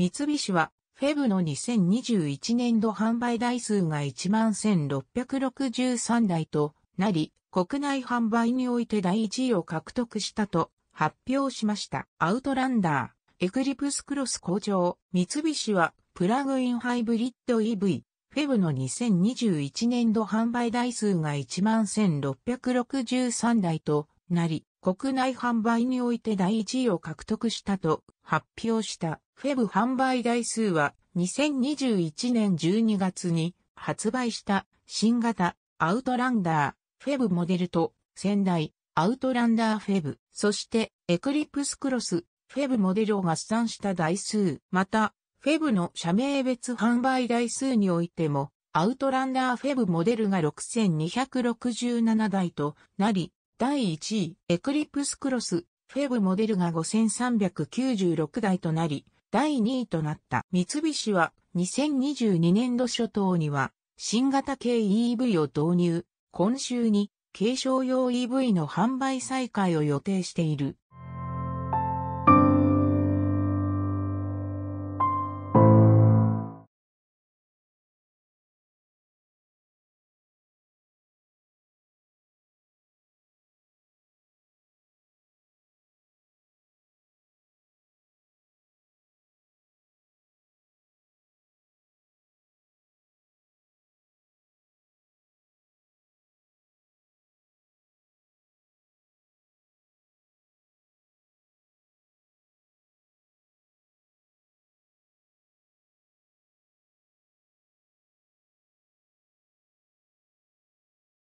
三菱は、フェブの2021年度販売台数が11,663台となり、国内販売において第1位を獲得したと発表しました。アウトランダー、エクリプスクロス工場、三菱はプラグインハイブリッド EV、フェブの2021年度販売台数が11,663台となり、国内販売において第1位を獲得したと発表したフェブ販売台数は2021年12月に発売した新型アウトランダーフェブモデルと仙台アウトランダーフェブ、そしてエクリプスクロスフェブモデルを合算した台数、またフェブの社名別販売台数においてもアウトランダーフェブモデルが6267台となり、第1位、エクリプスクロス、フェブモデルが5396台となり、第2位となった三菱は2022年度初頭には新型系 EV を導入、今週に軽商用 EV の販売再開を予定している。